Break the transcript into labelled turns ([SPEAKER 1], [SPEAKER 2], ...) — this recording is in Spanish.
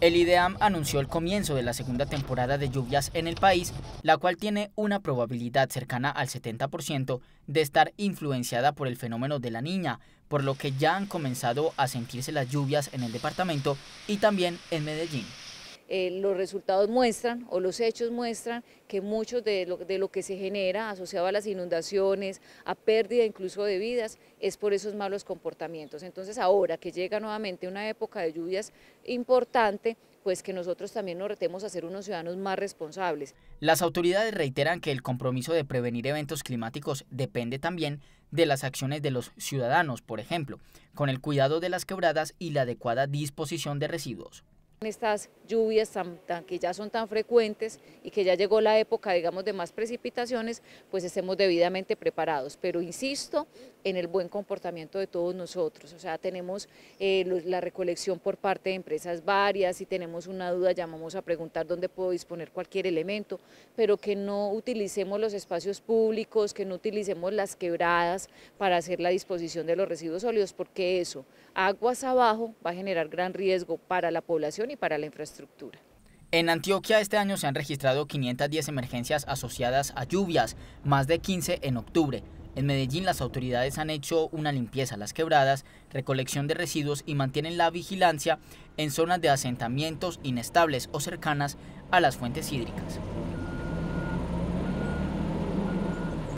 [SPEAKER 1] El IDEAM anunció el comienzo de la segunda temporada de lluvias en el país, la cual tiene una probabilidad cercana al 70% de estar influenciada por el fenómeno de la niña, por lo que ya han comenzado a sentirse las lluvias en el departamento y también en Medellín.
[SPEAKER 2] Eh, los resultados muestran o los hechos muestran que mucho de lo, de lo que se genera asociado a las inundaciones, a pérdida incluso de vidas, es por esos malos comportamientos. Entonces ahora que llega nuevamente una época de lluvias importante, pues que nosotros también nos retemos a ser unos ciudadanos más responsables.
[SPEAKER 1] Las autoridades reiteran que el compromiso de prevenir eventos climáticos depende también de las acciones de los ciudadanos, por ejemplo, con el cuidado de las quebradas y la adecuada disposición de residuos.
[SPEAKER 2] Estas lluvias que ya son tan frecuentes y que ya llegó la época, digamos, de más precipitaciones, pues estemos debidamente preparados. Pero insisto en el buen comportamiento de todos nosotros. O sea, tenemos eh, la recolección por parte de empresas varias, y tenemos una duda llamamos a preguntar dónde puedo disponer cualquier elemento, pero que no utilicemos los espacios públicos, que no utilicemos las quebradas para hacer la disposición de los residuos sólidos, porque eso, aguas abajo, va a generar gran riesgo para la población y para la infraestructura.
[SPEAKER 1] En Antioquia este año se han registrado 510 emergencias asociadas a lluvias, más de 15 en octubre. En Medellín las autoridades han hecho una limpieza a las quebradas, recolección de residuos y mantienen la vigilancia en zonas de asentamientos inestables o cercanas a las fuentes hídricas.